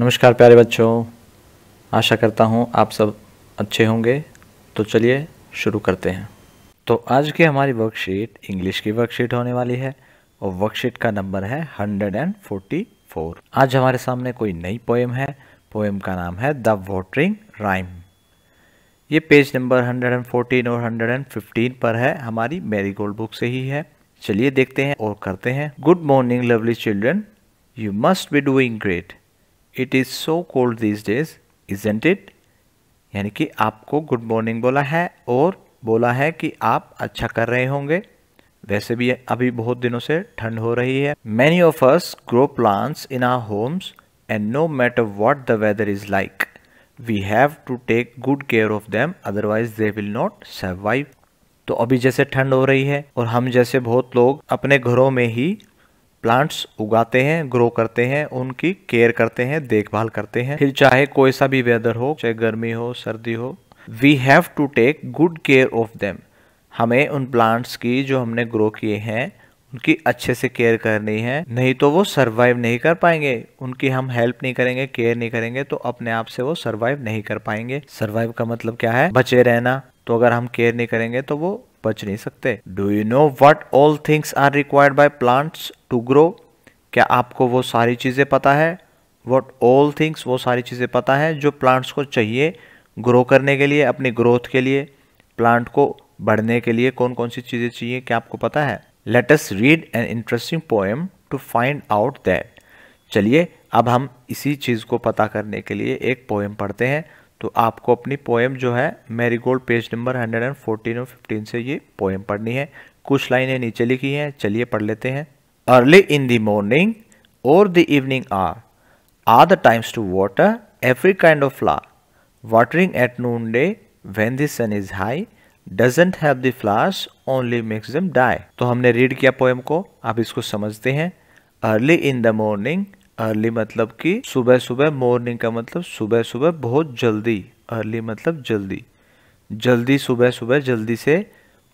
नमस्कार प्यारे बच्चों आशा करता हूँ आप सब अच्छे होंगे तो चलिए शुरू करते हैं तो आज की हमारी वर्कशीट इंग्लिश की वर्कशीट होने वाली है और वर्कशीट का नंबर है 144 आज हमारे सामने कोई नई पोएम है पोएम का नाम है द वोटरिंग राइम ये पेज नंबर 114 और 115 पर है हमारी मेरी गोल्ड बुक से ही है चलिए देखते हैं और करते हैं good morning lovely children you must be doing great it is so cold this days and it यानी कि आपको गुड मॉर्निंग बोला है और बोला है कि आप अच्छा कर रहे होंगे वैसे भी अभी बहुत दिनों से ठंड हो रही है many of us grow plants in our homes and no matter what the weather is like we have to take good care of them otherwise they will not survive तो अभी जैसे ठंड हो रही है और हम जैसे बहुत लोग अपने घरों में ही प्लांट्स उगाते हैं ग्रो करते हैं उनकी केयर करते हैं देखभाल करते हैं फिर चाहे कोई सा भी वेदर हो चाहे गर्मी हो सर्दी हो we have to take good care of them हमें उन प्लांट्स की जो हमने ग्रो किए हैं उनकी अच्छे से केयर करनी है नहीं तो वो सरवाइव नहीं कर पाएंगे उनकी हम हेल्प नहीं करेंगे केयर नहीं करेंगे तो अपने आप से वो सर्वाइव नहीं कर पाएंगे सर्वाइव का मतलब क्या है बचे रहना तो अगर हम केयर नहीं करेंगे तो वो बच नहीं सकते do you know what all things are required by plants to grow क्या आपको वो सारी चीज़ें पता है वट ऑल थिंग्स वो सारी चीज़ें पता है जो प्लांट्स को चाहिए ग्रो करने के लिए अपनी ग्रोथ के लिए प्लांट को बढ़ने के लिए कौन कौन सी चीज़ें चाहिए क्या आपको पता है let's read an interesting poem to find out that चलिए अब हम इसी चीज़ को पता करने के लिए एक पोएम पढ़ते हैं तो आपको अपनी पोएम जो है marigold page number hundred and fourteen और फिफ्टीन से ये पोएम पढ़नी है कुछ लाइनें नीचे लिखी हैं चलिए पढ़ लेते हैं अर्ली इन द मॉर्निंग और the evening are are the times to water every kind of flower watering at noon day the sun is high doesn't have the flowers only makes them die तो हमने read किया poem को आप इसको समझते हैं early in the morning early मतलब कि सुबह सुबह मॉर्निंग का मतलब सुबह सुबह बहुत जल्दी अर्ली मतलब जल्दी जल्दी सुबह सुबह जल्दी से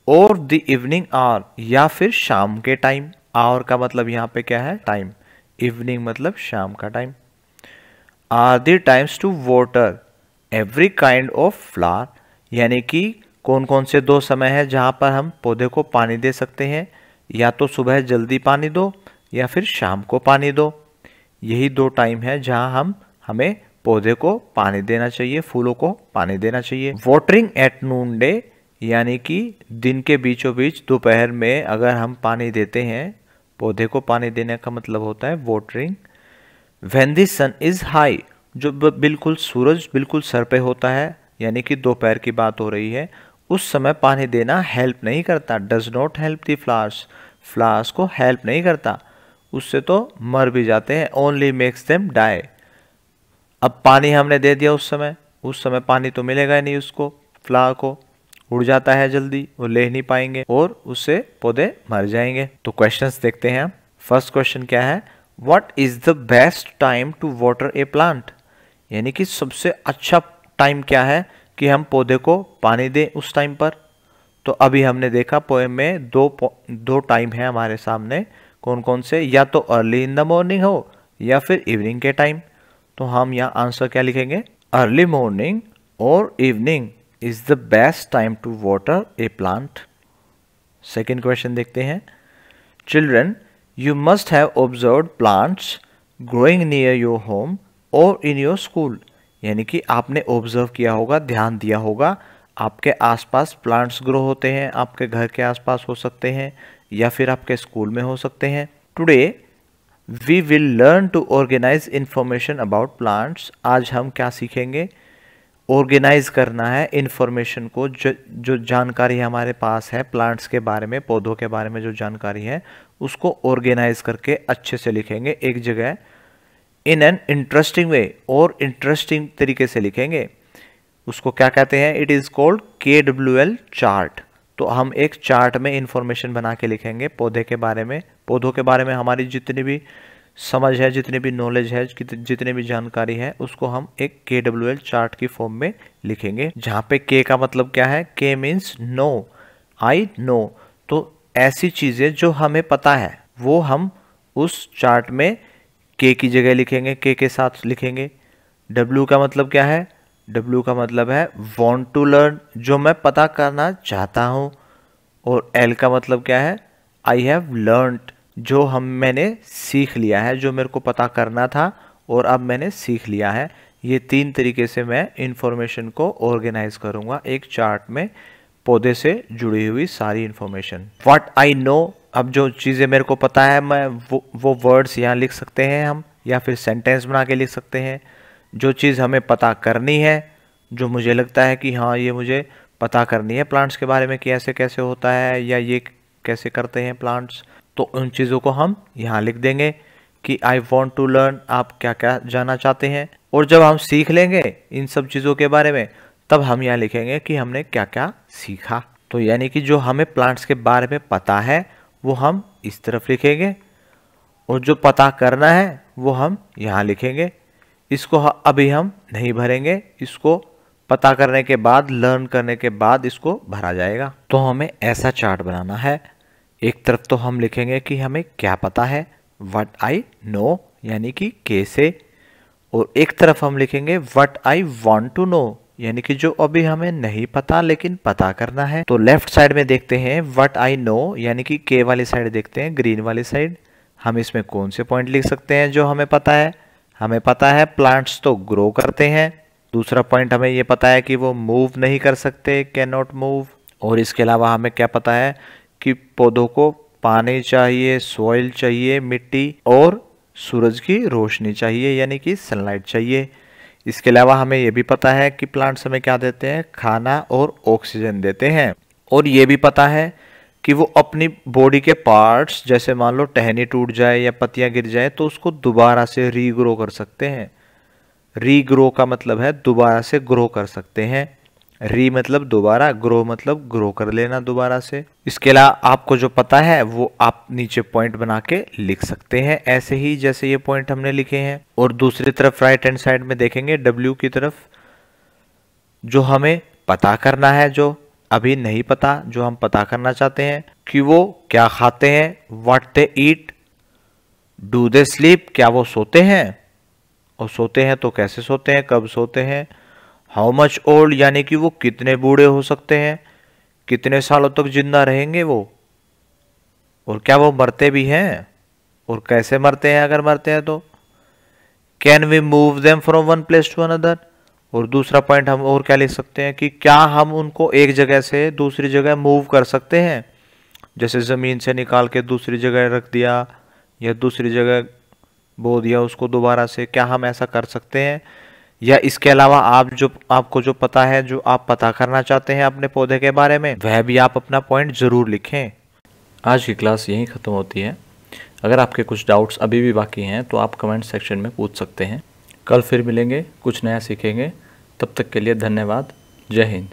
और द इवनिंग आवर या फिर शाम के टाइम आवर का मतलब यहाँ पे क्या है टाइम इवनिंग मतलब शाम का time are the times to water every kind of flower यानी कि कौन कौन से दो समय हैं जहाँ पर हम पौधे को पानी दे सकते हैं या तो सुबह जल्दी पानी दो या फिर शाम को पानी दो यही दो टाइम है जहाँ हम हमें पौधे को पानी देना चाहिए फूलों को पानी देना चाहिए वॉटरिंग एट नून डे यानी कि दिन के बीचों बीच दोपहर में अगर हम पानी देते हैं पौधे को पानी देने का मतलब होता है watering when the sun is high जो बिल्कुल सूरज बिल्कुल सर पे होता है यानी कि दोपहर की बात हो रही है उस समय पानी देना हेल्प नहीं करता does not help the flowers flowers को हेल्प नहीं करता उससे तो मर भी जाते हैं ओनली मेक्स देम डाई अब पानी हमने दे दिया उस समय उस समय पानी तो मिलेगा ही नहीं उसको फ्लावर को उड़ जाता है जल्दी वो ले नहीं पाएंगे और उससे पौधे मर जाएंगे तो क्वेश्चन देखते हैं हम फर्स्ट क्वेश्चन क्या है what is the best time to water a plant यानी कि सबसे अच्छा टाइम क्या है कि हम पौधे को पानी दें उस टाइम पर तो अभी हमने देखा पोएम में दो दो टाइम है हमारे सामने कौन कौन से या तो अर्ली इन द मॉर्निंग हो या फिर इवनिंग के टाइम तो हम यहाँ आंसर क्या लिखेंगे अर्ली मॉर्निंग और evening is the best time to water a plant second question देखते हैं children you must have observe plants growing near your home और इन योर स्कूल यानी कि आपने ऑब्जर्व किया होगा ध्यान दिया होगा आपके आसपास प्लांट्स ग्रो होते हैं आपके घर के आसपास हो सकते हैं या फिर आपके स्कूल में हो सकते हैं today we will learn to organise information about plants आज हम क्या सीखेंगे ऑर्गेनाइज करना है इन्फॉर्मेशन को जो जो जानकारी हमारे पास है प्लांट्स के बारे में पौधों के बारे में जो जानकारी है उसको ऑर्गेनाइज करके अच्छे से लिखेंगे एक जगह इन एन इंटरेस्टिंग वे और इंटरेस्टिंग तरीके से लिखेंगे उसको क्या कहते हैं it is called K W L chart तो हम एक चार्ट में इंफॉर्मेशन बना के लिखेंगे पौधे के बारे में पौधों के बारे में हमारी जितनी भी समझ है जितनी भी नॉलेज है जितनी भी जानकारी है उसको हम एक के डब्ल्यू एल चार्ट की फॉर्म में लिखेंगे जहाँ पे के का मतलब क्या है के मीन्स नो आई नो तो ऐसी चीज़ें जो हमें पता है वो हम उस चार्ट में के की जगह लिखेंगे के के साथ लिखेंगे डब्ल्यू का मतलब क्या है डब्ल्यू का मतलब है वॉन्ट टू लर्न जो मैं पता करना चाहता हूँ और एल का मतलब क्या है आई हैव लर्न जो हम मैंने सीख लिया है जो मेरे को पता करना था और अब मैंने सीख लिया है ये तीन तरीके से मैं इन्फॉर्मेशन को ऑर्गेनाइज करूँगा एक चार्ट में पौधे से जुड़ी हुई सारी इन्फॉर्मेशन वाट आई नो अब जो चीज़ें मेरे को पता है मैं वो वो वर्ड्स यहाँ लिख सकते हैं हम या फिर सेंटेंस बना के लिख सकते हैं जो चीज़ हमें पता करनी है जो मुझे लगता है कि हाँ ये मुझे पता करनी है प्लांट्स के बारे में कि ऐसे कैसे होता है या ये कैसे करते हैं प्लांट्स तो उन चीज़ों को हम यहाँ लिख देंगे कि आई वॉन्ट टू लर्न आप क्या क्या जानना चाहते हैं और जब हम सीख लेंगे इन सब चीज़ों के बारे में तब हम यहाँ लिखेंगे कि हमने क्या क्या सीखा तो यानी कि जो हमें प्लांट्स के बारे में पता है वो हम इस तरफ लिखेंगे और जो पता करना है वो हम यहाँ लिखेंगे इसको अभी हम नहीं भरेंगे इसको पता करने के बाद लर्न करने के बाद इसको भरा जाएगा तो हमें ऐसा चार्ट बनाना है एक तरफ तो हम लिखेंगे कि हमें क्या पता है वट आई नो यानी कि कैसे और एक तरफ हम लिखेंगे what I want to know यानी कि जो अभी हमें नहीं पता लेकिन पता करना है तो लेफ्ट साइड में देखते हैं वट आई नो यानी कि के वाली साइड देखते हैं ग्रीन वाली साइड हम इसमें कौन से पॉइंट लिख सकते हैं जो हमें पता है हमें पता है प्लांट्स तो ग्रो करते हैं दूसरा पॉइंट हमें ये पता है कि वो मूव नहीं कर सकते कैन नॉट मूव और इसके अलावा हमें क्या पता है कि पौधों को पानी चाहिए सॉइल चाहिए मिट्टी और सूरज की रोशनी चाहिए यानी कि सनलाइट चाहिए इसके अलावा हमें यह भी पता है कि प्लांट्स हमें क्या देते हैं खाना और ऑक्सीजन देते हैं और ये भी पता है कि वो अपनी बॉडी के पार्ट्स जैसे मान लो टहनी टूट जाए या पत्तियां गिर जाए तो उसको दोबारा से रीग्रो कर सकते हैं रीग्रो का मतलब है दोबारा से ग्रो कर सकते हैं री मतलब दोबारा ग्रो मतलब ग्रो कर लेना दोबारा से इसके अलावा आपको जो पता है वो आप नीचे पॉइंट बना के लिख सकते हैं ऐसे ही जैसे ये पॉइंट हमने लिखे हैं और दूसरी तरफ राइट हैंड साइड में देखेंगे डब्ल्यू की तरफ जो हमें पता करना है जो अभी नहीं पता जो हम पता करना चाहते हैं कि वो क्या खाते हैं what they eat do they sleep क्या वो सोते हैं और सोते हैं तो कैसे सोते हैं कब सोते हैं हाउ मच ओल्ड यानी कि वो कितने बूढ़े हो सकते हैं कितने सालों तक जिंदा रहेंगे वो और क्या वो मरते भी हैं और कैसे मरते हैं अगर मरते हैं तो can we move them from one place to another और दूसरा पॉइंट हम और क्या ले सकते हैं कि क्या हम उनको एक जगह से दूसरी जगह मूव कर सकते हैं जैसे ज़मीन से निकाल के दूसरी जगह रख दिया या दूसरी जगह बो दिया उसको दोबारा से क्या हम ऐसा कर सकते हैं या इसके अलावा आप जो आपको जो पता है जो आप पता करना चाहते हैं अपने पौधे के बारे में वह भी आप अपना पॉइंट ज़रूर लिखें आज की क्लास यहीं ख़त्म होती है अगर आपके कुछ डाउट्स अभी भी बाकी हैं तो आप कमेंट सेक्शन में पूछ सकते हैं कल फिर मिलेंगे कुछ नया सीखेंगे तब तक के लिए धन्यवाद जय हिंद